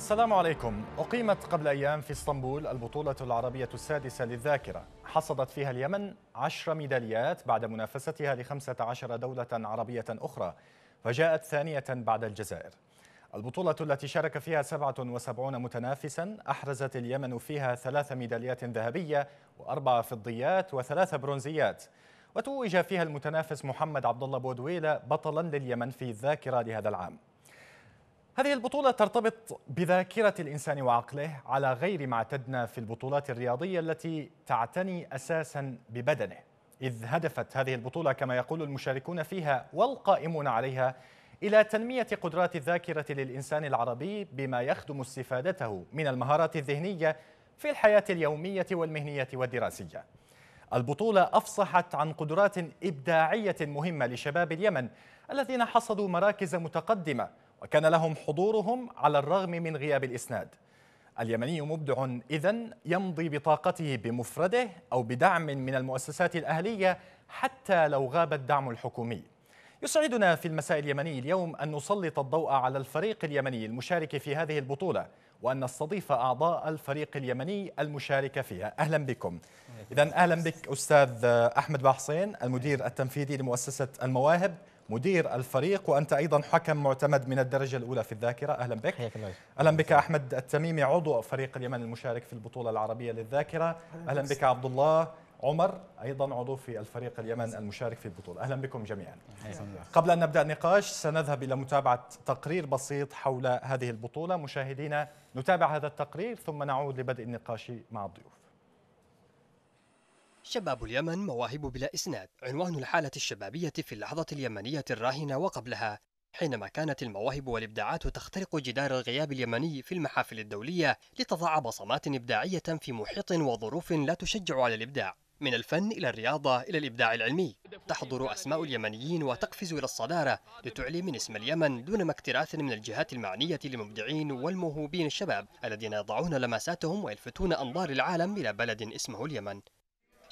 السلام عليكم أقيمت قبل أيام في اسطنبول البطولة العربية السادسة للذاكرة حصدت فيها اليمن عشر ميداليات بعد منافستها لخمسة عشر دولة عربية أخرى وجاءت ثانية بعد الجزائر البطولة التي شارك فيها 77 متنافسا أحرزت اليمن فيها ثلاث ميداليات ذهبية وأربع فضيات وثلاث برونزيات وتوج فيها المتنافس محمد عبد الله بودويلة بطلا لليمن في الذاكرة لهذا العام هذه البطولة ترتبط بذاكرة الإنسان وعقله على غير ما اعتدنا في البطولات الرياضية التي تعتني أساسا ببدنه إذ هدفت هذه البطولة كما يقول المشاركون فيها والقائمون عليها إلى تنمية قدرات الذاكرة للإنسان العربي بما يخدم استفادته من المهارات الذهنية في الحياة اليومية والمهنية والدراسية البطولة أفصحت عن قدرات إبداعية مهمة لشباب اليمن الذين حصدوا مراكز متقدمة وكان لهم حضورهم على الرغم من غياب الإسناد اليمني مبدع إذا يمضي بطاقته بمفرده أو بدعم من المؤسسات الأهلية حتى لو غاب الدعم الحكومي يسعدنا في المساء اليمني اليوم أن نسلط الضوء على الفريق اليمني المشارك في هذه البطولة وأن نستضيف أعضاء الفريق اليمني المشاركة فيها أهلا بكم إذا أهلا بك أستاذ أحمد باحصين المدير التنفيذي لمؤسسة المواهب مدير الفريق وانت ايضا حكم معتمد من الدرجه الاولى في الذاكره اهلا بك حياك الله اهلا بك احمد التميمي عضو فريق اليمن المشارك في البطوله العربيه للذاكره اهلا بك عبد الله عمر ايضا عضو في الفريق اليمن المشارك في البطوله اهلا بكم جميعا قبل ان نبدا النقاش سنذهب الى متابعه تقرير بسيط حول هذه البطوله مشاهدينا نتابع هذا التقرير ثم نعود لبدء النقاش مع الضيوف شباب اليمن مواهب بلا إسناد عنوان الحالة الشبابية في اللحظة اليمنية الراهنة وقبلها حينما كانت المواهب والإبداعات تخترق جدار الغياب اليمني في المحافل الدولية لتضع بصمات إبداعية في محيط وظروف لا تشجع على الإبداع من الفن إلى الرياضة إلى الإبداع العلمي تحضر أسماء اليمنيين وتقفز إلى الصدارة لتعلي من اسم اليمن دون اكتراث من الجهات المعنية للمبدعين والموهوبين الشباب الذين يضعون لمساتهم ويلفتون أنظار العالم إلى بلد اسمه اليمن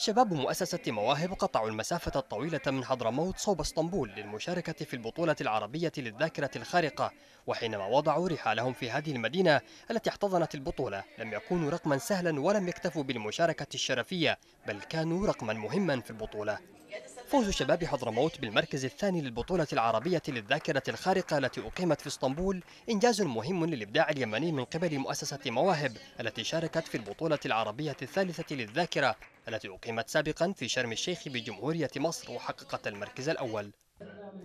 شباب مؤسسة مواهب قطعوا المسافة الطويلة من حضرموت صوب اسطنبول للمشاركة في البطولة العربية للذاكرة الخارقة وحينما وضعوا رحالهم في هذه المدينة التي احتضنت البطولة لم يكونوا رقما سهلا ولم يكتفوا بالمشاركة الشرفية بل كانوا رقما مهما في البطولة فوز شباب حضرموت بالمركز الثاني للبطولة العربية للذاكرة الخارقة التي أقيمت في اسطنبول إنجاز مهم للإبداع اليمني من قبل مؤسسة مواهب التي شاركت في البطولة العربية الثالثة للذاكرة التي أقيمت سابقا في شرم الشيخ بجمهورية مصر وحققت المركز الأول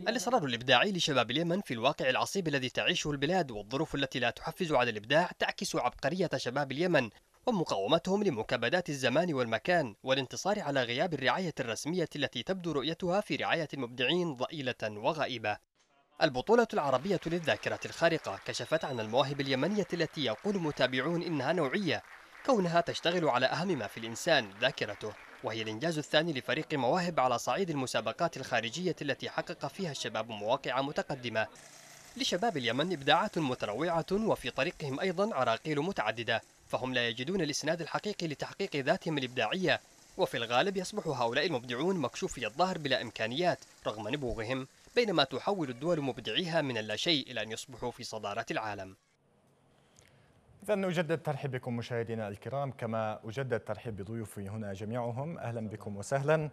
الإصرار الإبداعي لشباب اليمن في الواقع العصيب الذي تعيشه البلاد والظروف التي لا تحفز على الإبداع تعكس عبقرية شباب اليمن ومقاومتهم لمكابدات الزمان والمكان والانتصار على غياب الرعاية الرسمية التي تبدو رؤيتها في رعاية المبدعين ضئيلة وغائبة البطولة العربية للذاكرة الخارقة كشفت عن المواهب اليمنية التي يقول متابعون إنها نوعية كونها تشتغل على أهم ما في الإنسان ذاكرته وهي الإنجاز الثاني لفريق مواهب على صعيد المسابقات الخارجية التي حقق فيها الشباب مواقع متقدمة لشباب اليمن إبداعات متنوعة وفي طريقهم أيضا عراقيل متعددة فهم لا يجدون الإسناد الحقيقي لتحقيق ذاتهم الإبداعية وفي الغالب يصبح هؤلاء المبدعون مكشوفي الظهر بلا إمكانيات رغم نبوغهم بينما تحول الدول مبدعيها من اللاشيء إلى أن يصبحوا في صدارة العالم إذا اجدد ترحيب بكم مشاهدينا الكرام كما أجدد ترحيب بضيوفي هنا جميعهم أهلا بكم وسهلا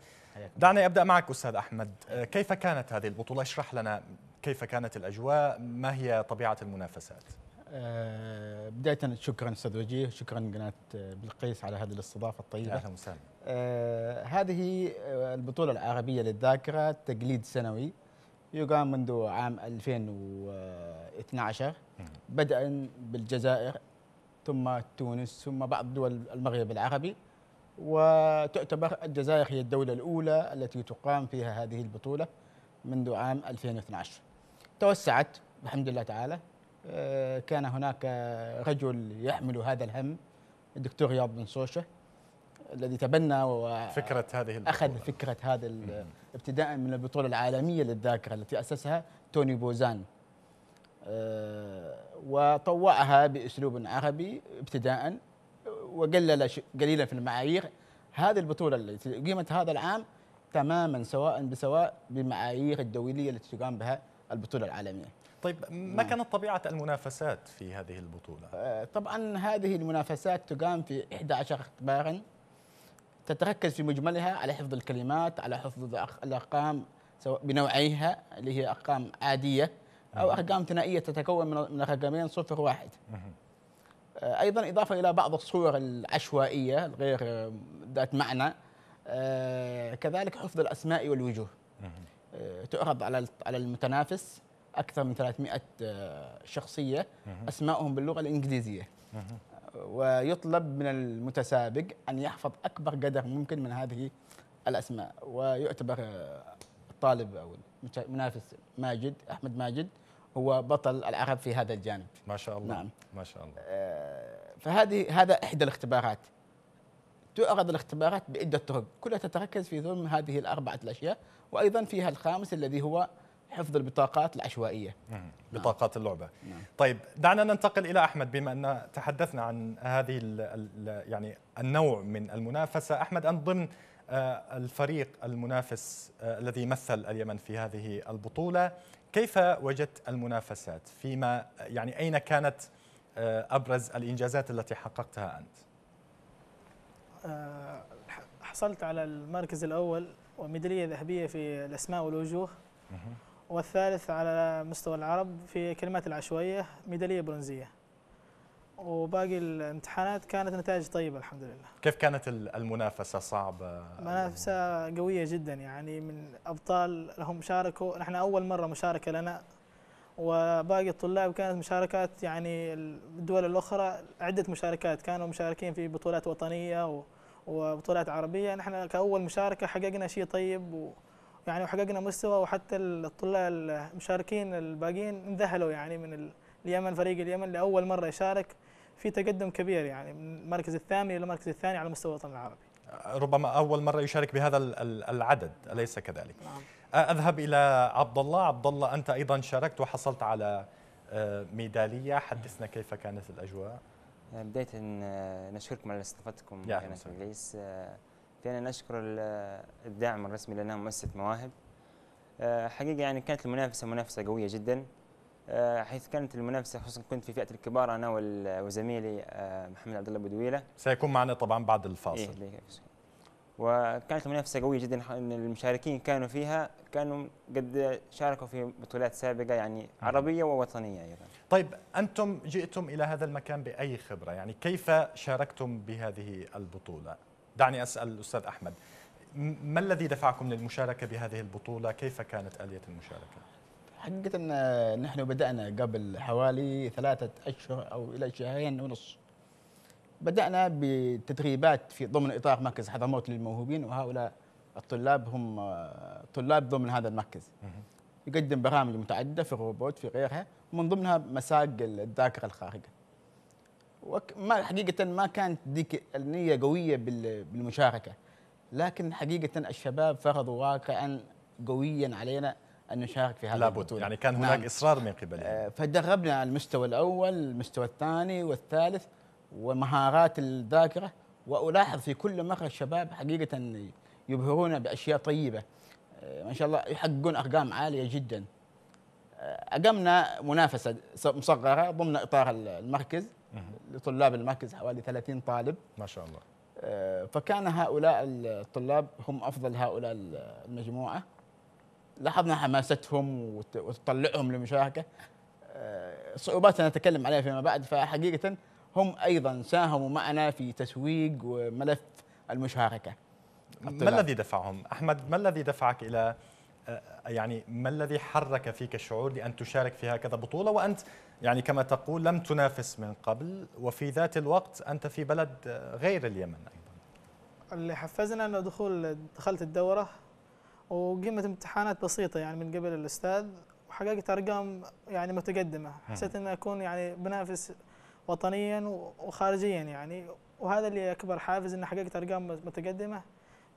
دعني أبدأ معك أستاذ أحمد آه، كيف كانت هذه البطولة اشرح لنا كيف كانت الأجواء ما هي طبيعة المنافسات آه، بداية شكرا استاذ وجيه شكرا قناة آه، بلقيس على هذه الاستضافة الطيبة أهلا وسهلا هذه آه، البطولة العربية للذاكرة تقليد سنوي يقام منذ عام 2012 بدءا بالجزائر ثم تونس ثم بعض دول المغرب العربي وتعتبر الجزائر هي الدولة الأولى التي تقام فيها هذه البطولة منذ عام 2012 توسعت بحمد لله تعالى آه، كان هناك رجل يحمل هذا الهم الدكتور رياض بن سوشه الذي تبنى و فكره هذه البطولة. اخذ فكره هذا ابتداء من البطوله العالميه للذاكره التي اسسها توني بوزان آه، وطوعها باسلوب عربي ابتداء وقلل قليلا في المعايير هذه البطوله التي اقيمت هذا العام تماما سواء بسواء بمعايير الدوليه التي تقام بها البطوله العالميه طيب ما كانت طبيعة المنافسات في هذه البطولة؟ آه، طبعا هذه المنافسات تقام في 11 اختبار تتركز في مجملها على حفظ الكلمات على حفظ الأرقام سواء بنوعيها اللي هي أرقام عادية أو أرقام ثنائية تتكون من رقمين صفر واحد آه، أيضا إضافة إلى بعض الصور العشوائية الغير آه، ذات معنى كذلك حفظ الأسماء والوجوه تعرض على المتنافس اكثر من 300 آه، شخصيه اسمائهم باللغه الانجليزيه ويطلب من المتسابق ان يحفظ اكبر قدر ممكن من هذه الاسماء ويعتبر آه، الطالب او المنافس ماجد احمد ماجد هو بطل العرب في هذا الجانب ما شاء الله نعم ما شاء الله آه، فهذه هذا احدى الاختبارات تعرض الاختبارات بعده طرق كلها تتركز في ضمن هذه الاربعه الاشياء وايضا فيها الخامس الذي هو حفظ البطاقات العشوائيه نعم. نعم. بطاقات اللعبه نعم. طيب دعنا ننتقل الى احمد بما ان تحدثنا عن هذه الـ الـ يعني النوع من المنافسه احمد انت ضمن آه، الفريق المنافس آه، الذي مثل اليمن في هذه البطوله كيف وجدت المنافسات فيما يعني اين كانت آه، ابرز الانجازات التي حققتها انت حصلت على المركز الاول وميداليه ذهبيه في الاسماء والوجوه والثالث على مستوى العرب في كلمات العشوائية ميدالية برونزية وباقي الامتحانات كانت نتائج طيبة الحمد لله كيف كانت المنافسة صعبة؟ منافسة قوية جدا يعني من أبطال لهم شاركوا نحن أول مرة مشاركة لنا وباقي الطلاب كانت مشاركات يعني الدول الأخرى عدة مشاركات كانوا مشاركين في بطولات وطنية وبطولات عربية نحن كأول مشاركة حققنا شيء طيب و يعني وحققنا مستوى وحتى الطلاب المشاركين الباقيين انذهلوا يعني من اليمن فريق اليمن لاول مره يشارك في تقدم كبير يعني من المركز الثامن الى المركز الثاني على مستوى الوطن العربي. ربما اول مره يشارك بهذا العدد اليس كذلك؟ نعم. اذهب الى عبد الله، عبد الله انت ايضا شاركت وحصلت على آه، ميداليه، حدثنا كيف كانت الاجواء؟ بدايه آه، نشكركم على استضافتكم يا مجلس فينا نشكر الدعم الرسمي لنا مؤسسة مواهب آه، حقيقة يعني كانت المنافسة منافسة قوية جدا آه، حيث كانت المنافسه خصوصا كنت في فئه الكبار انا وزميلي آه، محمد عبد الله بدويله سيكون معنا طبعا بعد الفاصل إيه وكانت المنافسه قويه جدا المشاركين كانوا فيها كانوا قد شاركوا في بطولات سابقه يعني عربيه ووطنيه ايضا طيب انتم جئتم الى هذا المكان باي خبره يعني كيف شاركتم بهذه البطوله دعني أسأل الأستاذ أحمد ما الذي دفعكم للمشاركة بهذه البطولة كيف كانت آلية المشاركة؟ حقيقة نحن بدأنا قبل حوالي ثلاثة أشهر أو إلى شهرين ونص بدأنا بتدريبات في ضمن إطار مركز حضرموت للموهوبين وهؤلاء الطلاب هم آه، طلاب ضمن هذا المركز يقدم برامج متعددة في الروبوت في غيرها ومن ضمنها مساق الذاكرة الخارجة ما حقيقة ما كانت ديك النية قوية بالمشاركة لكن حقيقة الشباب فرضوا واقعا قويا علينا أن نشارك في هذا يعني البطولة يعني كان هناك نعم. إصرار من قبلهم آه، فدربنا على المستوى الأول المستوى الثاني والثالث ومهارات الذاكرة وألاحظ في كل مرة الشباب حقيقة يبهرون بأشياء طيبة آه، ما شاء الله يحققون أرقام عالية جدا آه، أقمنا منافسة مصغرة ضمن إطار المركز لطلاب المركز حوالي 30 طالب ما شاء الله آه، فكان هؤلاء الطلاب هم افضل هؤلاء المجموعه لاحظنا حماستهم وتطلعهم للمشاركه آه، صعوبات نتكلم عليها فيما بعد فحقيقه هم ايضا ساهموا معنا في تسويق ملف المشاركه ما الذي دفعهم احمد ما الذي دفعك الى آه، يعني ما الذي حرك فيك الشعور لان تشارك في هكذا بطوله وانت يعني كما تقول لم تنافس من قبل وفي ذات الوقت أنت في بلد غير اليمن أيضا اللي حفزنا أنه دخول دخلت الدورة وقيمة امتحانات بسيطة يعني من قبل الأستاذ وحققت أرقام يعني متقدمة حسيت اني أكون يعني بنافس وطنيا وخارجيا يعني وهذا اللي أكبر حافز اني حققت أرقام متقدمة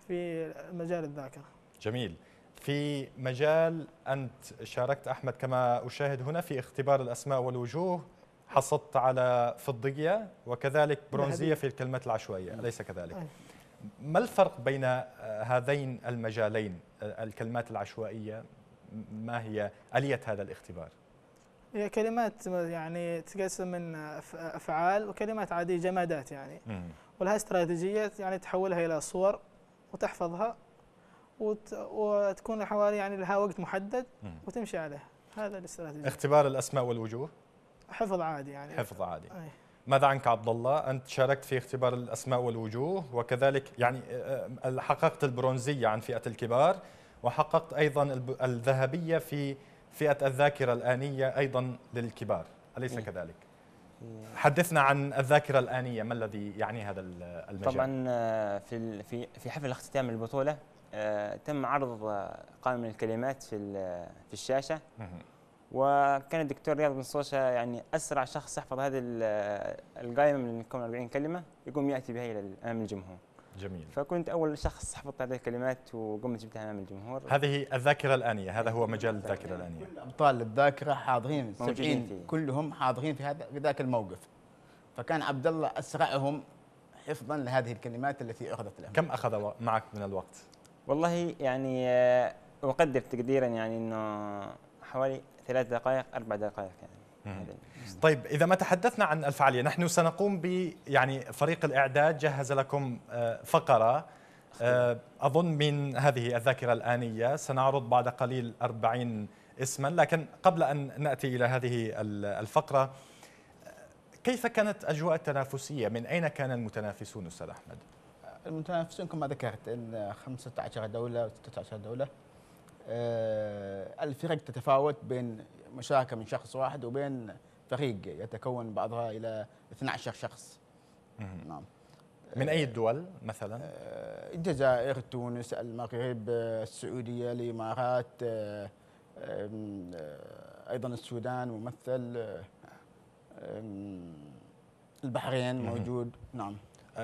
في مجال الذاكرة جميل في مجال أنت شاركت أحمد كما أشاهد هنا في اختبار الأسماء والوجوه حصلت على فضية وكذلك نعم. برونزية في الكلمات العشوائية أليس كذلك؟ نعم. ما الفرق بين هذين المجالين الكلمات العشوائية ما هي آلية هذا الاختبار؟ هي كلمات يعني تتقسم من أفعال وكلمات عادية جمادات يعني ولها استراتيجية يعني تحولها إلى صور وتحفظها وت... وتكون حوالي يعني لها وقت محدد وتمشي عليه هذا الاستراتيجيه اختبار الاسماء والوجوه حفظ عادي يعني حفظ عادي أي. ماذا عنك عبد الله انت شاركت في اختبار الاسماء والوجوه وكذلك يعني حققت البرونزيه عن فئه الكبار وحققت ايضا الذهبيه في فئه الذاكره الانيه ايضا للكبار اليس كذلك حدثنا عن الذاكره الانيه ما الذي يعني هذا المجال طبعا آه، في في حفل اختتام البطوله آه، تم عرض آه، قائمه من الكلمات في آه، في الشاشه وكان الدكتور رياض بن صوشة يعني اسرع شخص يحفظ هذه القائمه من 40 كلمه يقوم ياتي بها الى امام الجمهور جميل فكنت اول شخص حفظت هذه الكلمات وقمت جبتها امام الجمهور هذه الذاكره الانيه هذا هو مجال الذاكره الانيه كل ابطال الذاكره حاضرين 70 كلهم حاضرين في هذا في ذاك الموقف فكان عبد الله اسرعهم حفظا لهذه الكلمات التي اخذت لهم كم اخذ معك من الوقت والله يعني آه، أقدر تقديرا يعني أنه حوالي ثلاث دقائق أربع دقائق يعني طيب إذا ما تحدثنا عن الفعالية نحن سنقوم ب يعني فريق الإعداد جهز لكم آه، فقرة آه، أظن من هذه الذاكرة الآنية سنعرض بعد قليل 40 اسما لكن قبل أن نأتي إلى هذه الفقرة كيف كانت أجواء التنافسية من أين كان المتنافسون أستاذ أحمد؟ المتنافسين كما ذكرت ان 15 دوله و 16 دوله آه، الفرق تتفاوت بين مشاركه من شخص واحد وبين فريق يتكون بعضها الى 12 شخص نعم من اي الدول آه، مثلا؟ آه، الجزائر، تونس، المغرب، السعوديه، الامارات ايضا السودان ممثل البحرين موجود نعم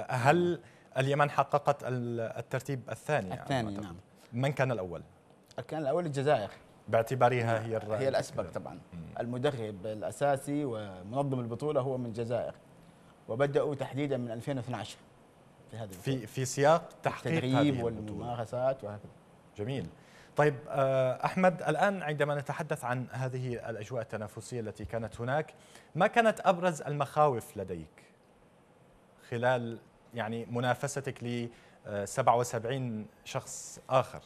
هل اليمن حققت الترتيب الثاني يعني الثاني نعم من كان الاول؟ كان الاول الجزائر باعتبارها هي هي الاسبق طبعا المدرب الاساسي ومنظم البطوله هو من الجزائر وبداوا تحديدا من 2012 في هذه في في سياق تحقيق التدريب والممارسات وهكذا جميل طيب آه، احمد الان عندما نتحدث عن هذه الاجواء التنافسيه التي كانت هناك ما كانت ابرز المخاوف لديك خلال يعني منافستك ل 77 آه، شخص اخر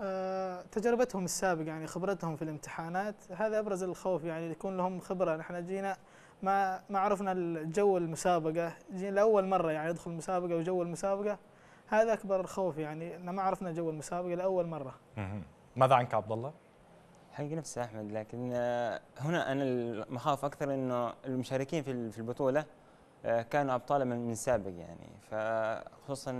آه، تجربتهم السابقه يعني خبرتهم في الامتحانات هذا ابرز الخوف يعني يكون لهم خبره نحن جينا ما ما عرفنا الجو المسابقه جينا لاول مره يعني يدخل المسابقه وجو المسابقه هذا اكبر خوف يعني ان ما عرفنا جو المسابقه لاول مره ماذا عنك عبد الله حق نفس احمد لكن آه، هنا انا المخاوف اكثر انه المشاركين في البطوله آه، كانوا ابطال من سابق يعني فخصوصا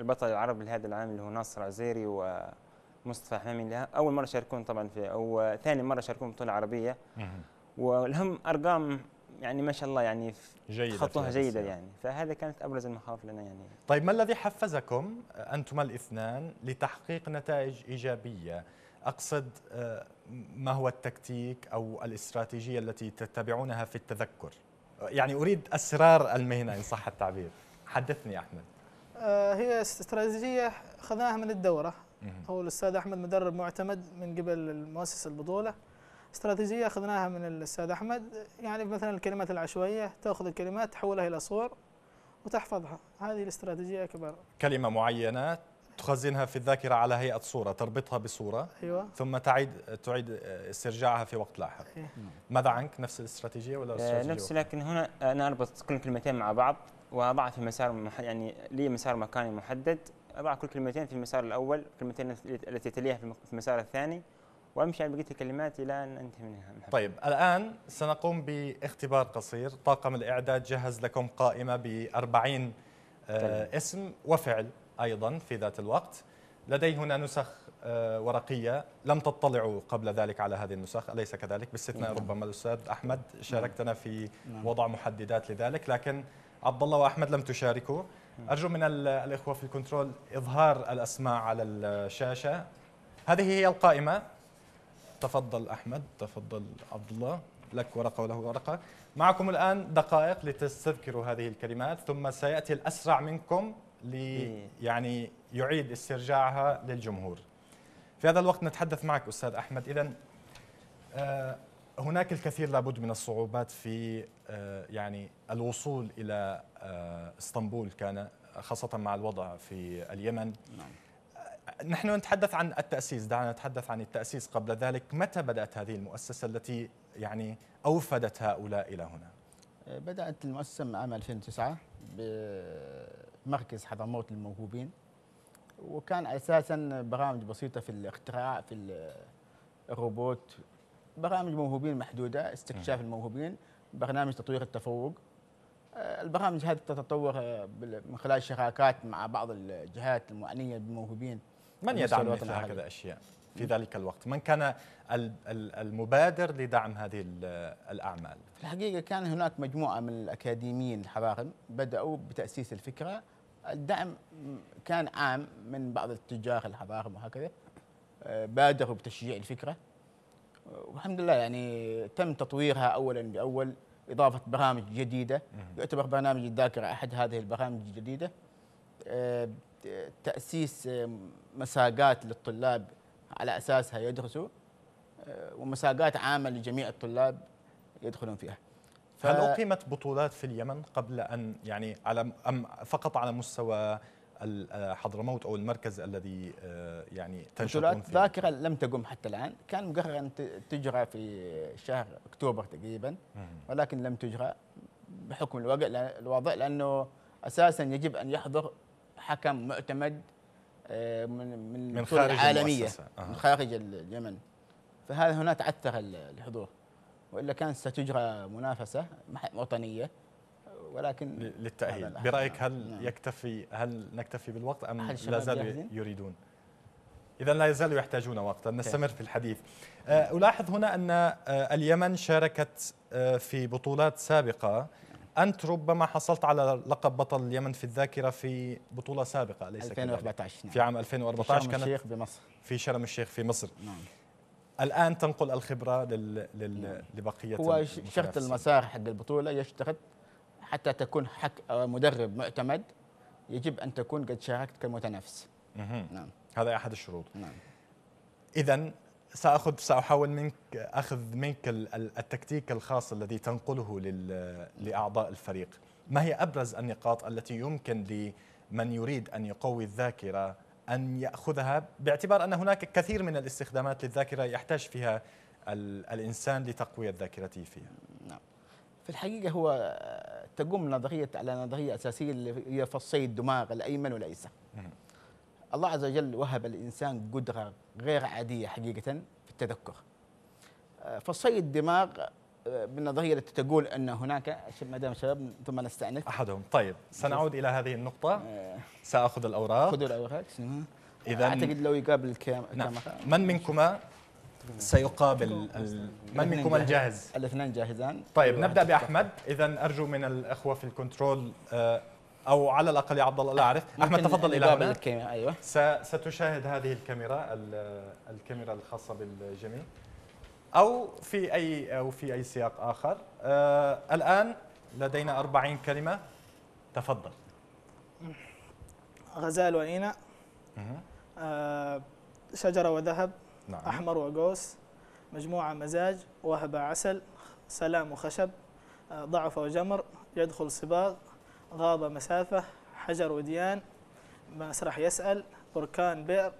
البطل العربي لهذا العام اللي هو ناصر عزيري ومصطفى حمامي اللي اول مره شاركون طبعا في او ثاني مره شاركون بطوله عربيه ولهم ارقام يعني ما شاء الله يعني جيدة خطوها جيدة يعني فهذه كانت أبرز المخاوف لنا يعني طيب ما الذي حفزكم أنتم الاثنان لتحقيق نتائج إيجابية أقصد آه، ما هو التكتيك أو الاستراتيجية التي تتبعونها في التذكر يعني اريد اسرار المهنه ان صح التعبير حدثني احمد آه، هي استراتيجيه اخذناها من الدوره هو الاستاذ احمد مدرب معتمد من قبل مؤسس البطوله استراتيجيه اخذناها من الاستاذ احمد يعني مثلا الكلمات العشوائيه تاخذ الكلمات تحولها الى صور وتحفظها هذه الاستراتيجيه اكبر كلمه معينه تخزنها في الذاكرة على هيئة صورة تربطها بصورة أيوة. ثم تعيد تعيد استرجاعها في وقت لاحق أيوة. ماذا عنك نفس الاستراتيجية ولا آه، استراتيجية نفس لكن هنا أنا أربط كل كلمتين مع بعض وأضعها في مسار مح... يعني لي مسار مكاني محدد أضع كل كلمتين في المسار الأول كلمتين التي تليها في المسار الثاني وامشي على بقيه الكلمات الى ان انتهي منها طيب الان سنقوم باختبار قصير طاقم الاعداد جهز لكم قائمه ب 40 آه اسم وفعل أيضا في ذات الوقت لدي هنا نسخ آه، ورقية لم تطلعوا قبل ذلك على هذه النسخ أليس كذلك باستثناء نعم. ربما الأستاذ أحمد نعم. شاركتنا في نعم. وضع محددات لذلك لكن عبد الله وأحمد لم تشاركوا نعم. أرجو من الإخوة في الكنترول إظهار الأسماء على الشاشة هذه هي القائمة تفضل أحمد تفضل عبد الله لك ورقة وله ورقة معكم الآن دقائق لتستذكروا هذه الكلمات ثم سيأتي الأسرع منكم لي إيه. يعني يعيد استرجاعها للجمهور في هذا الوقت نتحدث معك أستاذ أحمد إذا آه، هناك الكثير لابد من الصعوبات في آه، يعني الوصول إلى آه، اسطنبول كان خاصة مع الوضع في اليمن نعم. نحن نتحدث عن التأسيس دعنا نتحدث عن التأسيس قبل ذلك متى بدأت هذه المؤسسة التي يعني أوفدت هؤلاء إلى هنا بدأت المؤسسة عام 2009 مركز حضرموت للموهوبين وكان اساسا برامج بسيطه في الاختراع في الروبوت برامج موهوبين محدوده استكشاف الموهوبين برنامج تطوير التفوق البرامج هذه تتطور من خلال شراكات مع بعض الجهات المعنيه بالموهوبين من يدعم مثل هكذا اشياء في ذلك الوقت؟ من كان المبادر لدعم هذه الاعمال؟ في الحقيقه كان هناك مجموعه من الاكاديميين الحضارم بداوا بتاسيس الفكره الدعم كان عام من بعض التجار الحضارم وهكذا آه، بادروا بتشجيع الفكره آه، والحمد لله يعني تم تطويرها اولا باول اضافه برامج جديده يعتبر برنامج الذاكره احد هذه البرامج الجديده آه، تاسيس مساقات للطلاب على اساسها يدرسوا ومساقات عامه لجميع الطلاب يدخلون فيها. هل أقيمت بطولات في اليمن قبل أن يعني على أم فقط على مستوى آه، حضرموت أو المركز الذي آه، يعني تنشطون فيه؟ ذاكرة لم تقم حتى الآن كان مقرر أن تجرى في شهر أكتوبر تقريبا ولكن لم تجرى بحكم الوضع الوضع لأنه أساسا يجب أن يحضر حكم معتمد آه، من من, من خارج العالمية أه. من خارج اليمن فهذا هنا تعثر الحضور والا كان ستجرى منافسه وطنيه ولكن للتاهيل برايك نعم. هل نعم. يكتفي هل نكتفي بالوقت ام لا زالوا يريدون اذا لا يزالوا يحتاجون وقتا نستمر في الحديث آه، الاحظ هنا ان آه، اليمن شاركت آه، في بطولات سابقه انت ربما حصلت على لقب بطل اليمن في الذاكره في بطوله سابقه اليس 2014 نعم. في عام 2014 كانت في شرم الشيخ بمصر في شرم الشيخ في مصر نعم. الان تنقل الخبره لل... لل... لبقيه هو شرط المسار حق البطوله يشترط حتى تكون حك مدرب معتمد يجب ان تكون قد شاركت كمتنافس نعم هذا احد الشروط نعم اذا ساخذ ساحاول منك اخذ منك التكتيك الخاص الذي تنقله لل... نعم. لاعضاء الفريق ما هي ابرز النقاط التي يمكن لمن يريد ان يقوي الذاكره أن يأخذها باعتبار أن هناك كثير من الاستخدامات للذاكرة يحتاج فيها الإنسان لتقوية ذاكرته فيها نعم في الحقيقة هو تقوم نظرية على نظرية أساسية اللي هي فصي الدماغ الأيمن والأيسر الله عز وجل وهب الإنسان قدرة غير عادية حقيقة في التذكر آه، فصي الدماغ بالنظريه التي تقول ان هناك ما دام شباب ثم نستانف احدهم طيب سنعود الى هذه النقطه آه. ساخذ الاوراق خذوا الاوراق اذا اعتقد لو يقابل الكاميرا نعم. من منكما سيقابل من منكم الجاهز؟ الاثنين جاهزان طيب أيوة، نبدا باحمد اذا ارجو من الاخوه في الكنترول آه، او على الاقل يا عبد الله لا اعرف احمد تفضل الى هنا الكاميرا ايوه ستشاهد هذه الكاميرا الكاميرا الخاصه بالجميع أو في أي أو في أي سياق آخر آه، الآن لدينا أربعين كلمة تفضل غزال وإناء آه، شجرة وذهب نعم. أحمر وقوس مجموعة مزاج وهب عسل سلام وخشب آه، ضعف وجمر يدخل صباغ غابة مسافة حجر وديان مسرح يسأل بركان بئر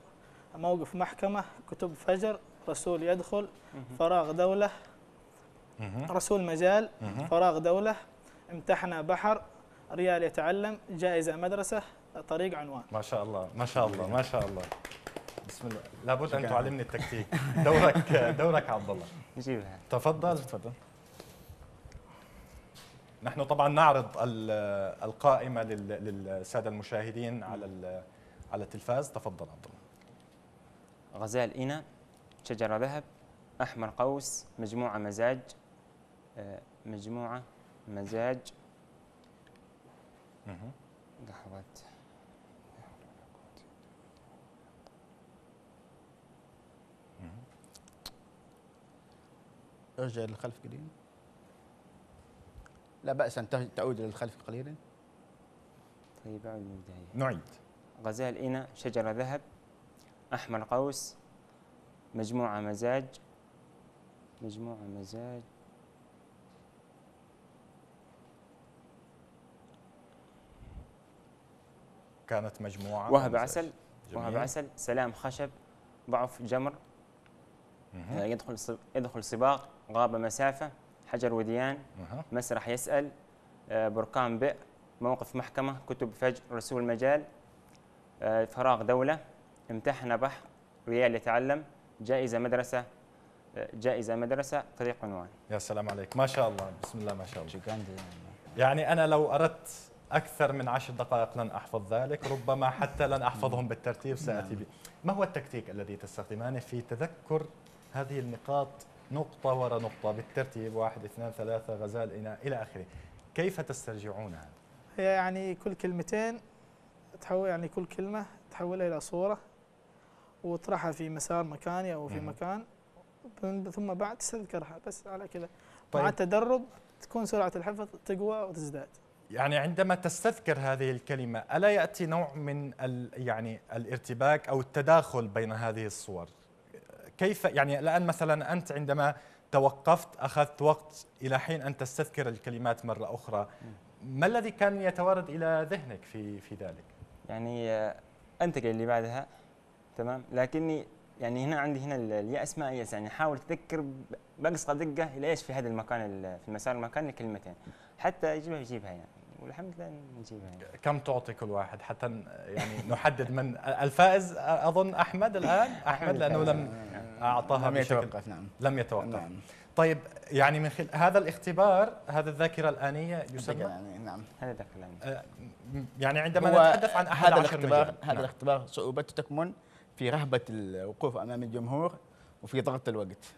موقف محكمة كتب فجر رسول يدخل فراغ دولة رسول مجال فراغ دولة امتحنا بحر ريال يتعلم جائزة مدرسة طريق عنوان ما شاء الله ما شاء الله ما شاء الله بسم الله لابد ان تعلمني التكتيك دورك دورك عبد الله نجيبها تفضل تفضل نحن طبعا نعرض القائمه للساده المشاهدين على على التلفاز تفضل عبد الله غزال إنا شجرة ذهب أحمر قوس مجموعة مزاج آه، مجموعة مزاج لحظة ارجع للخلف قليلا لا بأس أن تعود للخلف قليلا طيب أعود من البداية نعيد غزال إنا شجرة ذهب أحمر قوس مجموعة مزاج مجموعة مزاج كانت مجموعة وهب عسل وهب عسل سلام خشب ضعف جمر مه. آه، يدخل يدخل سباق غابة مسافة حجر وديان مه. مسرح يسأل آه، بركان بئر موقف محكمة كتب فجر رسول مجال آه، فراغ دولة امتحن بحر ريال يتعلم جائزة مدرسة جائزة مدرسة طريق عنوان يا سلام عليك ما شاء الله بسم الله ما شاء الله يعني أنا لو أردت أكثر من عشر دقائق لن أحفظ ذلك ربما حتى لن أحفظهم بالترتيب نعم. سأتي بي. ما هو التكتيك الذي تستخدمانه في تذكر هذه النقاط نقطة وراء نقطة بالترتيب واحد اثنان ثلاثة غزال إناء إلى آخره كيف تسترجعونها؟ هي يعني كل كلمتين تحول يعني كل كلمة تحولها إلى صورة واطرحها في مسار مكاني او في مكان ثم بعد تستذكرها بس على كذا طيب. مع التدرب تكون سرعه الحفظ تقوى وتزداد يعني عندما تستذكر هذه الكلمه الا ياتي نوع من ال يعني الارتباك او التداخل بين هذه الصور كيف يعني الان مثلا انت عندما توقفت اخذت وقت الى حين ان تستذكر الكلمات مره اخرى ما الذي كان يتوارد الى ذهنك في في ذلك يعني انتقل اللي بعدها تمام لكني يعني هنا عندي هنا الياس ما ياس يعني حاول تذكر باقصى دقه ليش في هذا المكان في المسار المكان الكلمتين حتى يجيبها يجيبها يعني والحمد لله نجيبها يعني. كم تعطي كل واحد حتى يعني نحدد من الفائز اظن احمد الان احمد لانه لم نعم. اعطاها لم يتوقف نعم لم يتوقف نعم. طيب يعني من خلال هذا الاختبار هذا الذاكره الانيه يسمى نعم هذا الذاكره الانيه نعم. آه، يعني عندما نتحدث عن احد هذا الاختبار هذا نعم. الاختبار صعوبته تكمن في رهبه الوقوف امام الجمهور وفي ضغط الوقت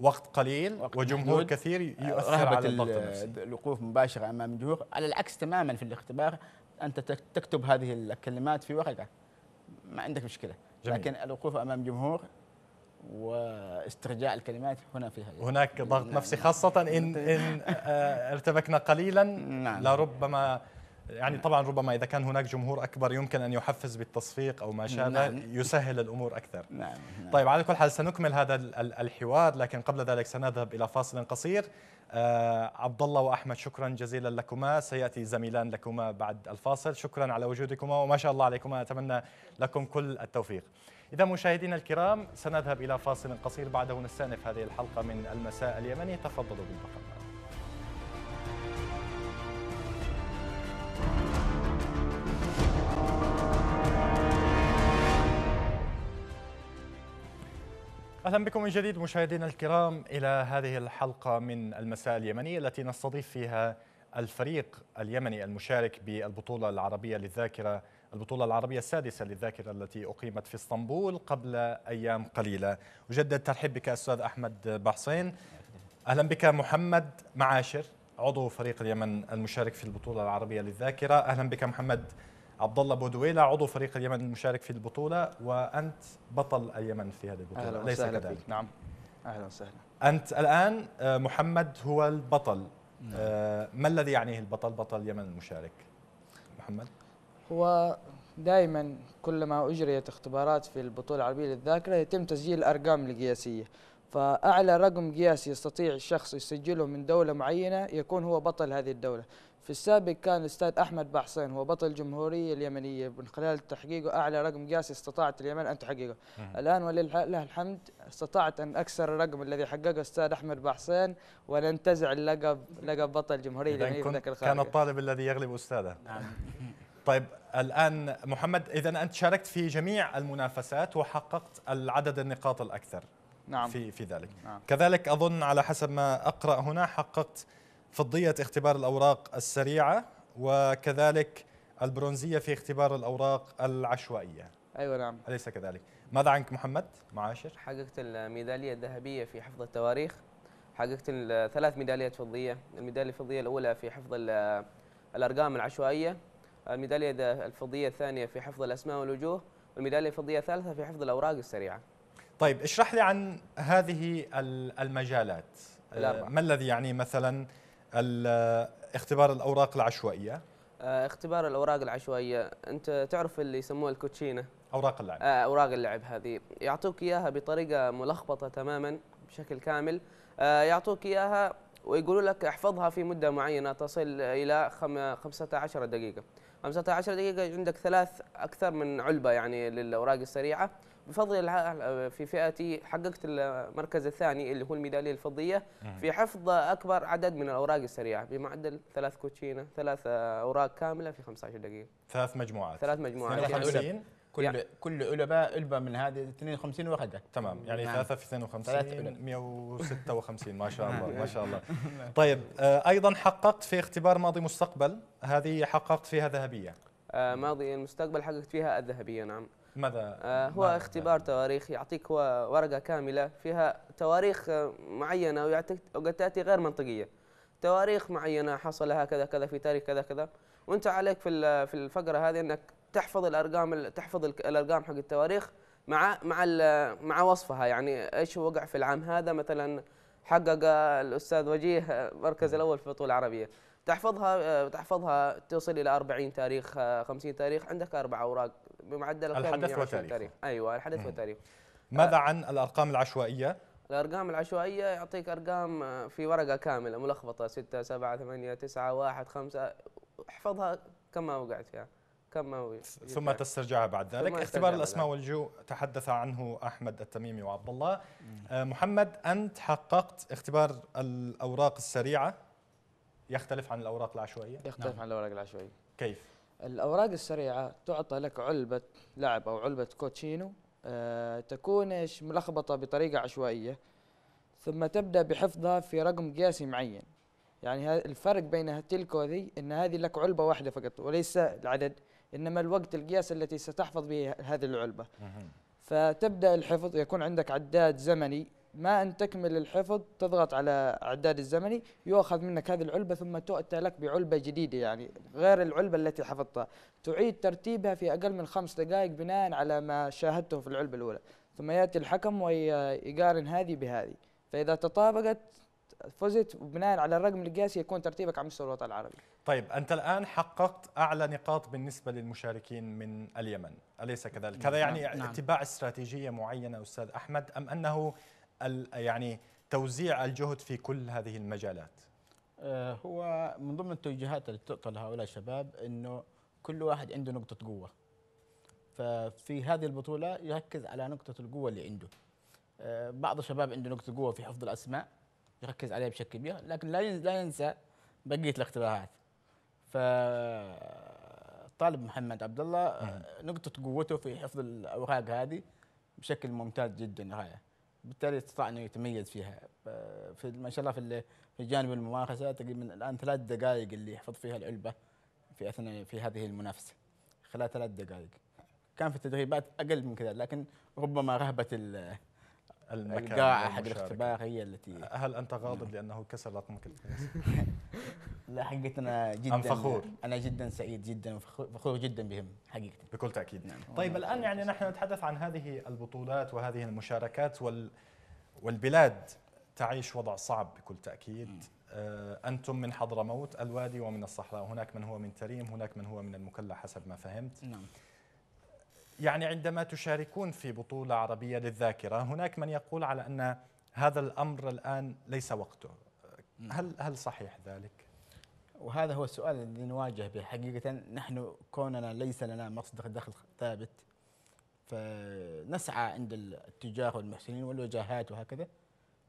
وقت قليل وقت وجمهور كثير آه، يؤثر على الضغط رهبة الوقوف مباشره امام الجمهور على العكس تماما في الاختبار انت تكتب هذه الكلمات في ورقه ما عندك مشكله جميل. لكن الوقوف امام جمهور واسترجاع الكلمات هنا فيها هناك ضغط نعم. نفسي خاصه ان نعم. ان آه، ارتبكنا قليلا نعم. لربما يعني نعم. طبعا ربما اذا كان هناك جمهور اكبر يمكن ان يحفز بالتصفيق او ما شابه نعم. يسهل الامور اكثر نعم. نعم. طيب على كل حال سنكمل هذا الحوار لكن قبل ذلك سنذهب الى فاصل قصير آه عبد الله واحمد شكرا جزيلا لكما سياتي زميلان لكما بعد الفاصل شكرا على وجودكما وما شاء الله عليكما اتمنى لكم كل التوفيق اذا مشاهدينا الكرام سنذهب الى فاصل قصير بعده نستانف هذه الحلقه من المساء اليمني تفضلوا بالبقاء اهلا بكم من جديد مشاهدينا الكرام الى هذه الحلقه من المساء اليمني التي نستضيف فيها الفريق اليمني المشارك بالبطوله العربيه للذاكره البطولة العربية السادسة للذاكرة التي أقيمت في اسطنبول قبل أيام قليلة أجدد ترحيب بك أستاذ أحمد بحصين أهلا بك محمد معاشر عضو فريق اليمن المشارك في البطولة العربية للذاكرة أهلا بك محمد عبد الله بودويلة عضو فريق اليمن المشارك في البطولة وأنت بطل اليمن في هذه البطولة أهلا ليس كذلك فيك. نعم أهلا وسهلا أنت الآن آه، محمد هو البطل نعم. آه، ما الذي يعنيه البطل بطل اليمن المشارك محمد هو دائما كلما أجريت اختبارات في البطولة العربية للذاكرة يتم تسجيل الارقام القياسية فأعلى رقم قياسي يستطيع الشخص يسجله من دولة معينة يكون هو بطل هذه الدولة في السابق كان الاستاذ احمد بحصين هو بطل الجمهوريه اليمنيه من خلال تحقيقه اعلى رقم قياسي استطاعت اليمن ان تحققه الان ولله الحمد استطعت ان اكسر الرقم الذي حققه الاستاذ احمد بحصين وننتزع اللقب لقب بطل الجمهوريه اليمنيه في ذاك الخارج كان الطالب الذي يغلب استاذه نعم طيب الان محمد اذا انت شاركت في جميع المنافسات وحققت العدد النقاط الاكثر نعم في في ذلك نعم. كذلك اظن على حسب ما اقرا هنا حققت فضية اختبار الأوراق السريعة وكذلك البرونزية في اختبار الأوراق العشوائية أيوة نعم أليس كذلك؟ ماذا عنك محمد معاشر؟ حققت الميدالية الذهبية في حفظ التواريخ حققت ثلاث ميداليات فضية الميدالية الفضية الأولى في حفظ الأرقام العشوائية الميدالية الفضية الثانية في حفظ الأسماء والوجوه والميدالية الفضية الثالثة في حفظ الأوراق السريعة طيب اشرح لي عن هذه المجالات الأربعة. آه، ما الذي يعني مثلا اختبار الاوراق العشوائيه آه، اختبار الاوراق العشوائيه انت تعرف اللي يسموها الكوتشينه اوراق اللعب آه، اوراق اللعب هذه يعطوك اياها بطريقه ملخبطه تماما بشكل كامل آه، يعطوك اياها ويقولوا لك احفظها في مده معينه تصل الى 15 دقيقه 15 دقيقه عندك ثلاث اكثر من علبه يعني للاوراق السريعه بفضل آه، في فئتي حققت المركز الثاني اللي هو الميداليه الفضيه في حفظ اكبر عدد من الاوراق السريعه بمعدل ثلاث كوتشينه ثلاث اوراق كامله في 15 دقيقه ثلاث مجموعات ثلاث مجموعات 52 يعني يعني كل يعني كل علبة علبة من هذه 52 ورقة تمام يعني نعم. ثلاثة في 52 156 ما شاء نعم. الله ما شاء الله نعم. طيب آه، أيضا حققت في اختبار ماضي مستقبل هذه حققت فيها ذهبية آه ماضي المستقبل حققت فيها الذهبية نعم ماذا آه، هو ماذا اختبار تواريخ يعطيك هو ورقة كاملة فيها تواريخ آه، معينة ويعطيك وقد تأتي غير منطقية تواريخ معينة حصل هكذا كذا في تاريخ كذا كذا وأنت عليك في في الفقرة هذه أنك تحفظ الأرقام تحفظ الأرقام حق التواريخ مع مع مع وصفها يعني ايش وقع في العام هذا مثلا حقق الاستاذ وجيه المركز الاول في البطوله العربيه تحفظها آه، تحفظها توصل الى 40 تاريخ 50 تاريخ عندك اربع اوراق بمعدل الحدث والتاريخ ايوه الحدث والتاريخ ماذا آه، عن الارقام العشوائيه؟ الارقام العشوائيه يعطيك ارقام آه، في ورقه كامله ملخبطه 6 7 8 9 1 5 احفظها كما وقعت فيها يعني، كما ثم تسترجعها بعد ذلك اختبار الاسماء والجو تحدث عنه احمد التميمي وعبد الله آه، محمد انت حققت اختبار الاوراق السريعه يختلف عن الاوراق العشوائيه يختلف نعم. عن الاوراق العشوائيه كيف الاوراق السريعه تعطى لك علبه لعب او علبه كوتشينو أه تكون ايش ملخبطه بطريقه عشوائيه ثم تبدا بحفظها في رقم قياسي معين يعني الفرق بين تلك وذي ان هذه لك علبه واحده فقط وليس العدد انما الوقت القياس التي ستحفظ به هذه العلبه فتبدا الحفظ يكون عندك عداد زمني ما ان تكمل الحفظ تضغط على اعداد الزمني يؤخذ منك هذه العلبه ثم تؤتى لك بعلبه جديده يعني غير العلبه التي حفظتها تعيد ترتيبها في اقل من خمس دقائق بناء على ما شاهدته في العلبه الاولى ثم ياتي الحكم ويقارن هذه بهذه فاذا تطابقت فزت وبناء على الرقم القياسي يكون ترتيبك على مستوى الوطن العربي. طيب انت الان حققت اعلى نقاط بالنسبه للمشاركين من اليمن، اليس كذلك؟ نعم، هذا يعني نعم،, نعم. اتباع استراتيجيه معينه استاذ احمد ام انه يعني توزيع الجهد في كل هذه المجالات؟ آه، هو من ضمن التوجيهات اللي تعطى لهؤلاء الشباب انه كل واحد عنده نقطة قوة. ففي هذه البطولة يركز على نقطة القوة اللي عنده. آه، بعض الشباب عنده نقطة قوة في حفظ الأسماء يركز عليها بشكل كبير، لكن لا لا ينسى بقية الاختبارات. ف طالب محمد عبد الله آه، نعم. نقطة قوته في حفظ الأوراق هذه بشكل ممتاز جدا غاية. بالتالي استطاع انه يتميز فيها في ما شاء الله في في جانب المماخسه تقريبا الان ثلاث دقائق اللي يحفظ فيها العلبه في اثناء في هذه المنافسه خلال ثلاث دقائق كان في التدريبات اقل من كذا لكن ربما رهبه القاعة حق الاختبار هي التي هل أنت غاضب نعم. لأنه كسر رقمك القياسي؟ لا حقيقة انا جدا أنا فخور أنا جدا سعيد جدا وفخور جدا بهم حقيقة بكل تأكيد نعم. طيب نعم. الآن يعني نحن نتحدث عن هذه البطولات وهذه المشاركات وال والبلاد تعيش وضع صعب بكل تأكيد آه، أنتم من حضرموت الوادي ومن الصحراء هناك من هو من تريم هناك من هو من المكلا حسب ما فهمت نعم يعني عندما تشاركون في بطولة عربية للذاكرة هناك من يقول على أن هذا الأمر الآن ليس وقته هل, هل صحيح ذلك؟ وهذا هو السؤال الذي نواجه به حقيقة نحن كوننا ليس لنا مصدر دخل ثابت فنسعى عند التجار والمحسنين والوجاهات وهكذا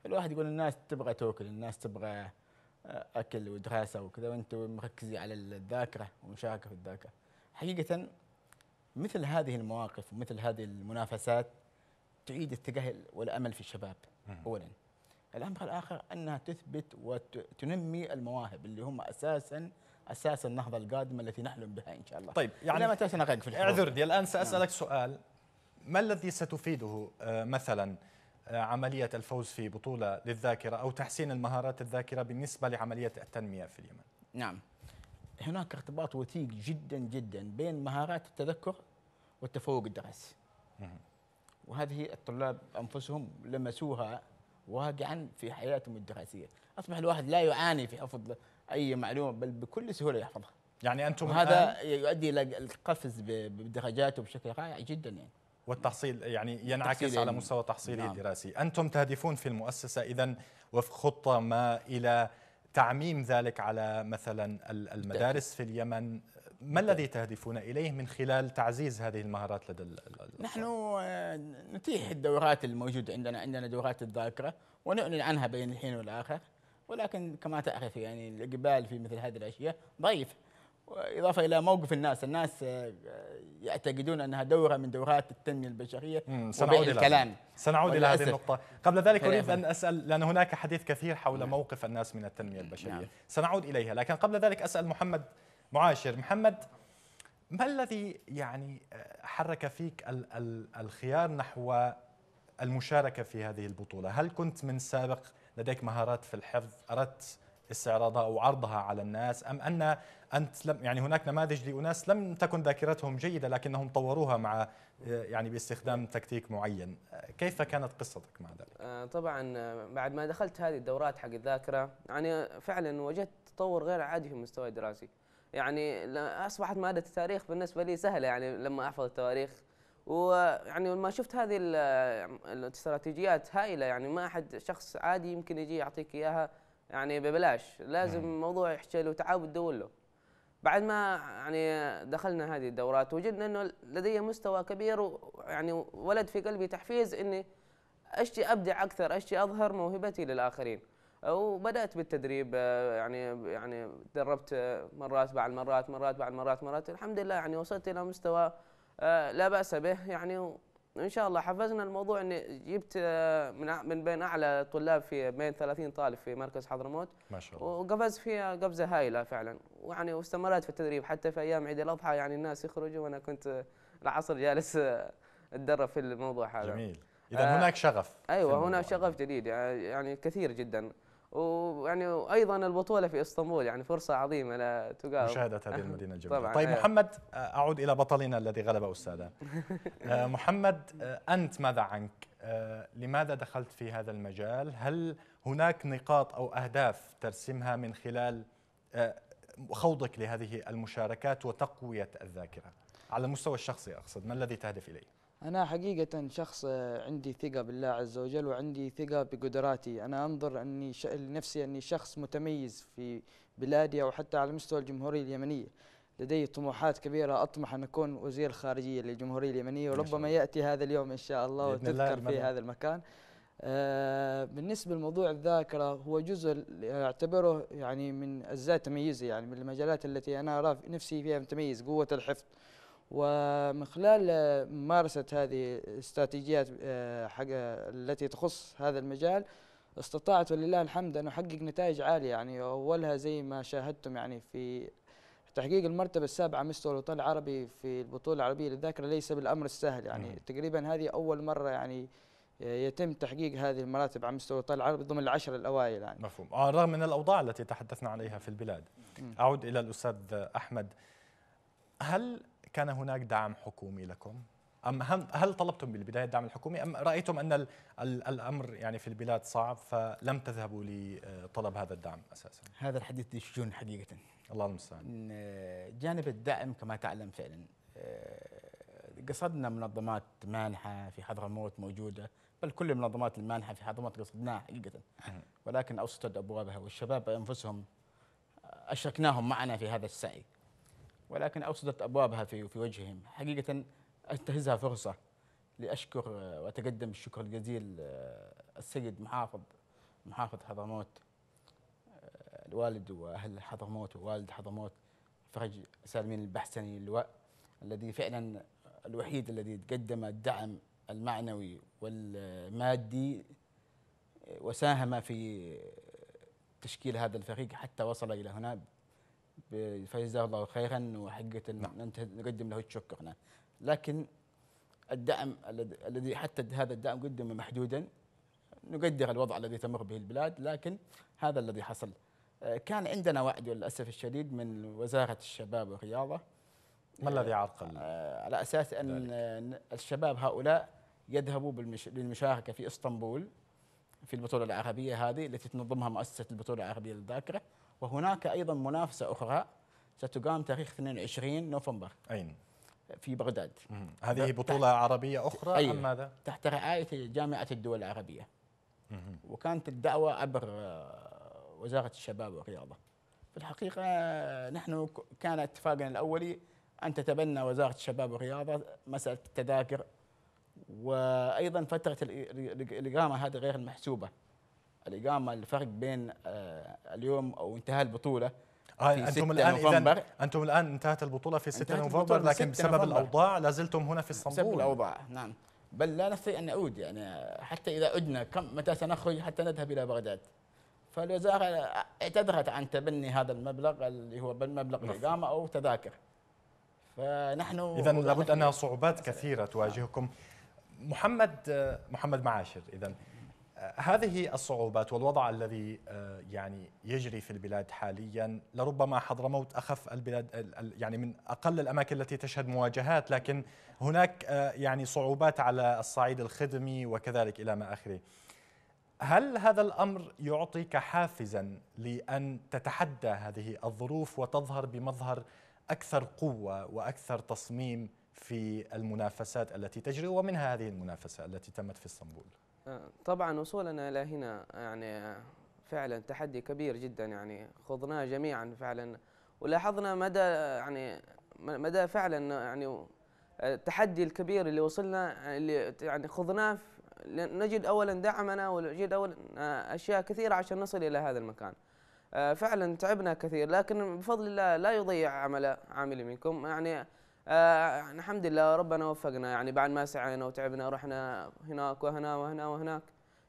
الواحد يقول الناس تبغى توكل الناس تبغى آه، أكل ودراسة وكذا وأنتم مركزين على الذاكرة ومشاركة في الذاكرة حقيقة مثل هذه المواقف ومثل هذه المنافسات تعيد الثقه والامل في الشباب اولا الامر الاخر انها تثبت وتنمي المواهب اللي هم اساسا اساس النهضه القادمه التي نحلم بها ان شاء الله طيب يعني ما تنغرق في الحروب اعذرني الان ساسالك نعم. سؤال ما الذي ستفيده آه، مثلا آه، عمليه الفوز في بطوله للذاكره او تحسين المهارات الذاكره بالنسبه لعمليه التنميه في اليمن نعم هناك ارتباط وثيق جدا جدا بين مهارات التذكر والتفوق الدراسي وهذه الطلاب انفسهم لمسوها واقعا في حياتهم الدراسيه اصبح الواحد لا يعاني في حفظ اي معلومه بل بكل سهوله يحفظها يعني انتم هذا يؤدي الى القفز بدرجاته بشكل رائع جدا يعني والتحصيل يعني ينعكس على مستوى تحصيله نعم. الدراسي انتم تهدفون في المؤسسه اذا وفق خطه ما الى تعميم ذلك على مثلا المدارس في اليمن ما الذي تهدفون إليه من خلال تعزيز هذه المهارات لدى نحن آه، نتيح الدورات الموجودة عندنا عندنا دورات الذاكرة ونعلن عنها بين الحين والآخر ولكن كما تعرف يعني الإقبال في مثل هذه الأشياء ضعيف إضافة إلى موقف الناس الناس آه، يعتقدون أنها دورة من دورات التنمية البشرية سنعود إلى الكلام سنعود إلى هذه النقطة قبل ذلك أريد أن أسأل لأن هناك حديث كثير حول نعم. موقف الناس من التنمية البشرية نعم. سنعود إليها لكن قبل ذلك أسأل محمد معاشر محمد ما الذي يعني آه، حرك فيك الخيار نحو المشاركة في هذه البطولة هل كنت من سابق لديك مهارات في الحفظ أردت استعراضها أو عرضها على الناس أم أن أنت لم يعني هناك نماذج لأناس لم تكن ذاكرتهم جيدة لكنهم طوروها مع آه، يعني باستخدام تكتيك معين كيف كانت قصتك مع ذلك؟ آه، طبعا بعد ما دخلت هذه الدورات حق الذاكرة يعني فعلا وجدت تطور غير عادي في مستوى الدراسي يعني اصبحت ماده التاريخ بالنسبه لي سهله يعني لما احفظ التواريخ ويعني لما شفت هذه الاستراتيجيات هائله يعني ما احد شخص عادي يمكن يجي يعطيك اياها يعني ببلاش لازم مم. نعم. موضوع يحتاج له تعب دول له بعد ما يعني دخلنا هذه الدورات وجدنا انه لدي مستوى كبير ويعني ولد في قلبي تحفيز اني اشتي ابدع اكثر اشتي اظهر موهبتي للاخرين وبدات بالتدريب آه، يعني يعني دربت آه، مرات بعد مرات مرات بعد مرات مرات الحمد لله يعني وصلت الى مستوى آه، لا باس به يعني وان شاء الله حفزنا الموضوع اني جبت من من بين اعلى طلاب في بين 30 طالب في مركز حضرموت ما شاء الله وقفز فيها قفزه هائله فعلا ويعني واستمرت في التدريب حتى في ايام عيد الاضحى يعني الناس يخرجوا وانا كنت العصر جالس اتدرب في الموضوع هذا جميل اذا آه هناك شغف ايوه هناك شغف جديد يعني, يعني كثير جدا ويعني وايضا البطوله في اسطنبول يعني فرصه عظيمه لا تقاوم مشاهده هذه المدينه الجميله طبعا طيب إيه. محمد آه، اعود الى بطلنا الذي غلب استاذه آه، محمد آه، انت ماذا عنك لماذا دخلت في هذا المجال هل هناك نقاط او اهداف ترسمها من خلال خوضك لهذه المشاركات وتقويه الذاكره على المستوى الشخصي اقصد ما الذي تهدف اليه أنا حقيقة شخص عندي ثقة بالله عز وجل وعندي ثقة بقدراتي أنا أنظر أني ش... لنفسي أني شخص متميز في بلادي أو حتى على مستوى الجمهورية اليمنية لدي طموحات كبيرة أطمح أن أكون وزير خارجية للجمهورية اليمنية وربما يأتي هذا اليوم إن شاء الله وتذكر في هذا المكان آه بالنسبة لموضوع الذاكرة هو جزء أعتبره يعني من أجزاء تميزي يعني من المجالات التي أنا أرى نفسي فيها متميز قوة الحفظ ومن خلال ممارسة هذه الاستراتيجيات آه، التي تخص هذا المجال استطاعت ولله الحمد أن أحقق نتائج عالية يعني أولها زي ما شاهدتم يعني في تحقيق المرتبة السابعة مستوى الوطن العربي في البطولة العربية للذاكرة ليس بالأمر السهل يعني نعم. تقريبا هذه أول مرة يعني آه، يتم تحقيق هذه المراتب على مستوى الوطن العربي ضمن العشر الأوائل يعني مفهوم آه رغم من الأوضاع التي تحدثنا عليها في البلاد أعود إلى الأستاذ أحمد هل كان هناك دعم حكومي لكم؟ أم هل طلبتم بالبداية الدعم الحكومي أم رأيتم أن الأمر يعني في البلاد صعب فلم تذهبوا لطلب هذا الدعم أساسا هذا الحديث يشجن حقيقة الله المستعان آه، جانب الدعم كما تعلم فعلا آه، قصدنا منظمات مانحة في حضرموت موجودة بل كل المنظمات المانحة في حضرموت قصدناها حقيقة ولكن أوسطت أبوابها والشباب أنفسهم آه، أشركناهم معنا في هذا السعي ولكن أوسدت أبوابها في في وجههم حقيقة أنتهزها فرصة لأشكر آه، وأتقدم الشكر الجزيل آه، السيد محافظ محافظ حضرموت آه، الوالد وأهل حضرموت ووالد حضرموت فرج سالمين البحسني اللواء الذي فعلا الوحيد الذي تقدم الدعم المعنوي والمادي وساهم في تشكيل هذا الفريق حتى وصل إلى هنا فجزاه الله خيرا وحقيقه نعم. نقدم له شكرنا لكن الدعم الذي حتى هذا الدعم قدم محدودا نقدر الوضع الذي تمر به البلاد لكن هذا الذي حصل آه، كان عندنا وعد للاسف الشديد من وزاره الشباب والرياضه ما آه، الذي عرقل؟ آه، على اساس ان ذلك. الشباب هؤلاء يذهبوا للمشاركه في اسطنبول في البطوله العربيه هذه التي تنظمها مؤسسه البطوله العربيه للذاكره وهناك أيضا منافسة أخرى ستقام تاريخ 22 نوفمبر أين؟ في بغداد هذه بطولة عربية أخرى أيوة. أم ماذا؟ تحت رعاية جامعة الدول العربية وكانت الدعوة عبر آه، وزارة الشباب والرياضة في الحقيقة آه، نحن كان اتفاقنا الأولي أن تتبنى وزارة الشباب والرياضة مسألة التذاكر وأيضا فترة الإقامة هذه غير المحسوبة الاقامه الفرق بين آه، اليوم او انتهاء البطوله آه في انتم الان نوفمبر انتم الان انتهت البطوله في 6 نوفمبر لكن بسبب نوفمبر. الاوضاع زلتم هنا في اسطنبول بسبب الاوضاع نعم بل لا نستطيع ان نعود يعني حتى اذا عدنا كم متى سنخرج حتى نذهب الى بغداد فالوزاره آه، اعتذرت عن تبني هذا المبلغ اللي هو مبلغ نعم. الاقامه او تذاكر فنحن اذا لابد انها صعوبات كثيره تواجهكم محمد آه، محمد معاشر اذا هذه الصعوبات والوضع الذي آه، يعني يجري في البلاد حاليا لربما حضرموت اخف البلاد يعني من اقل الاماكن التي تشهد مواجهات لكن هناك آه، يعني صعوبات على الصعيد الخدمي وكذلك الى ما اخره. هل هذا الامر يعطيك حافزا لان تتحدى هذه الظروف وتظهر بمظهر اكثر قوه واكثر تصميم في المنافسات التي تجري ومنها هذه المنافسه التي تمت في اسطنبول؟ طبعا وصولنا الى هنا يعني فعلا تحدي كبير جدا يعني خضناه جميعا فعلا ولاحظنا مدى يعني مدى فعلا يعني التحدي الكبير اللي وصلنا اللي يعني خضناه نجد اولا دعمنا ونجد اولا اشياء كثيره عشان نصل الى هذا المكان. فعلا تعبنا كثير لكن بفضل الله لا يضيع عمل عامل منكم يعني آه الحمد لله ربنا وفقنا يعني بعد ما سعينا وتعبنا رحنا هناك وهنا وهنا وهناك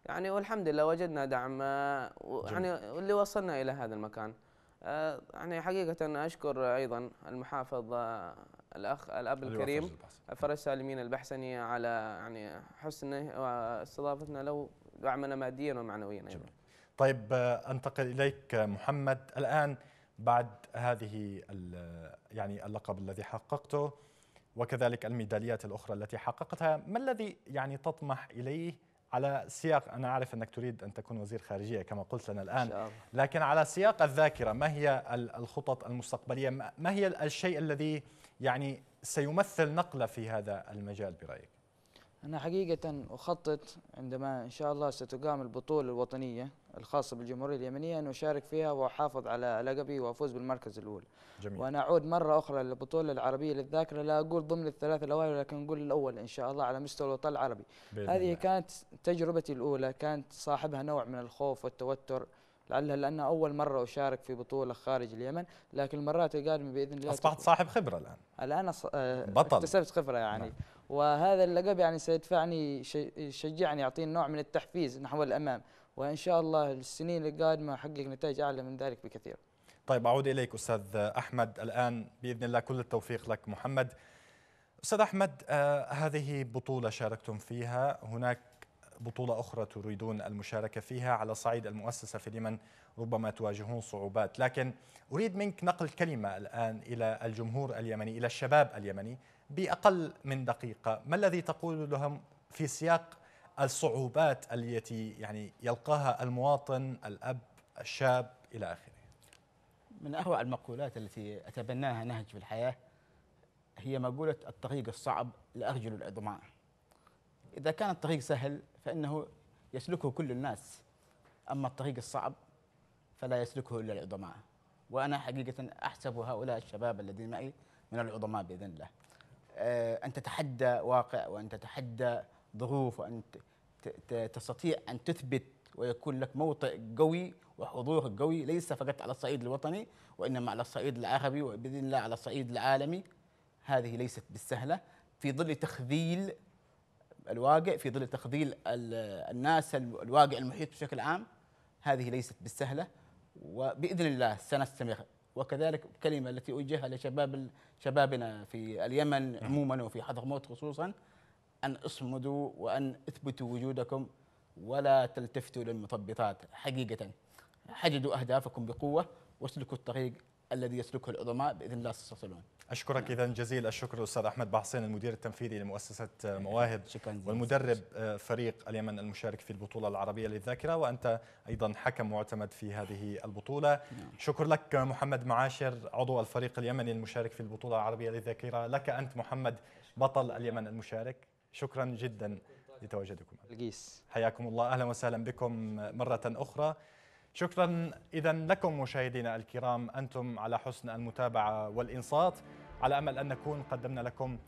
يعني والحمد لله وجدنا دعم آه، يعني اللي وصلنا الى هذا المكان آه يعني حقيقه اشكر ايضا المحافظ آه، الاخ الاب الكريم فرج سالمين البحسني على يعني حسنه واستضافتنا له دعمنا ماديا ومعنويا ايضا طيب آه، انتقل اليك محمد الان بعد هذه يعني اللقب الذي حققته وكذلك الميداليات الأخرى التي حققتها ما الذي يعني تطمح إليه على سياق أنا أعرف أنك تريد أن تكون وزير خارجية كما قلت لنا الآن لكن على سياق الذاكرة ما هي الخطط المستقبلية ما هي الشيء الذي يعني سيمثل نقلة في هذا المجال برأيك أنا حقيقة أخطط عندما إن شاء الله ستقام البطولة الوطنية الخاصة بالجمهورية اليمنية أن أشارك فيها وأحافظ على لقبي وأفوز بالمركز الأول جميل. وأنا أعود مرة أخرى للبطولة العربية للذاكرة لا أقول ضمن الثلاثة الأوائل ولكن أقول الأول إن شاء الله على مستوى الوطن العربي هذه الله. كانت تجربتي الأولى كانت صاحبها نوع من الخوف والتوتر لعلها لان أول مرة أشارك في بطولة خارج اليمن لكن المرات القادمة بإذن الله أصبحت تكون. صاحب خبرة الآن الآن أص... آه، بطل اكتسبت خبرة يعني نعم. وهذا اللقب يعني سيدفعني يشجعني يعطيني نوع من التحفيز نحو الأمام وان شاء الله السنين القادمه احقق نتائج اعلى من ذلك بكثير. طيب اعود اليك استاذ احمد الان باذن الله كل التوفيق لك محمد. استاذ احمد آه، هذه بطوله شاركتم فيها هناك بطولة أخرى تريدون المشاركة فيها على صعيد المؤسسة في اليمن ربما تواجهون صعوبات لكن أريد منك نقل كلمة الآن إلى الجمهور اليمني إلى الشباب اليمني بأقل من دقيقة ما الذي تقول لهم في سياق الصعوبات التي يعني يلقاها المواطن الأب الشاب إلى آخره من أروع المقولات التي أتبناها نهج في الحياة هي مقولة الطريق الصعب لأرجل العظماء إذا كان الطريق سهل فإنه يسلكه كل الناس أما الطريق الصعب فلا يسلكه إلا العظماء وأنا حقيقة أحسب هؤلاء الشباب الذين معي من العظماء بإذن الله أه، أن تتحدى واقع وأن تتحدى ظروف وان تستطيع ان تثبت ويكون لك موطئ قوي وحضور قوي ليس فقط على الصعيد الوطني وانما على الصعيد العربي وباذن الله على الصعيد العالمي هذه ليست بالسهله في ظل تخذيل الواقع في ظل تخذيل الناس الواقع المحيط بشكل عام هذه ليست بالسهله وباذن الله سنستمر وكذلك الكلمه التي اوجهها لشباب شبابنا في اليمن عموما وفي حضرموت خصوصا أن اصمدوا وأن اثبتوا وجودكم ولا تلتفتوا للمثبطات حقيقة حددوا أهدافكم بقوة واسلكوا الطريق الذي يسلكه العظماء باذن الله ستصلون. اشكرك اذا جزيل الشكر الاستاذ احمد بحصين المدير التنفيذي لمؤسسه مواهب شكرا والمدرب آه، فريق اليمن المشارك في البطوله العربيه للذاكره وانت ايضا حكم معتمد في هذه البطوله. نعم. شكر لك آه، محمد معاشر عضو الفريق اليمني المشارك في البطوله العربيه للذاكره، لك انت محمد بطل اليمن المشارك. شكرا جدا لتواجدكم القيس حياكم الله اهلا وسهلا بكم مره اخرى شكرا اذا لكم مشاهدينا الكرام انتم على حسن المتابعه والانصات على امل ان نكون قدمنا لكم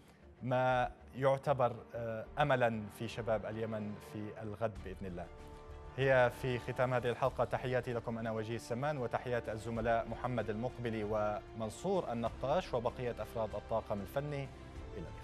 ما يعتبر آه، املا في شباب اليمن في الغد باذن الله. هي في ختام هذه الحلقه تحياتي لكم انا وجيه السمان وتحيات الزملاء محمد المقبلي ومنصور النقاش وبقيه افراد الطاقم الفني الى اللقاء.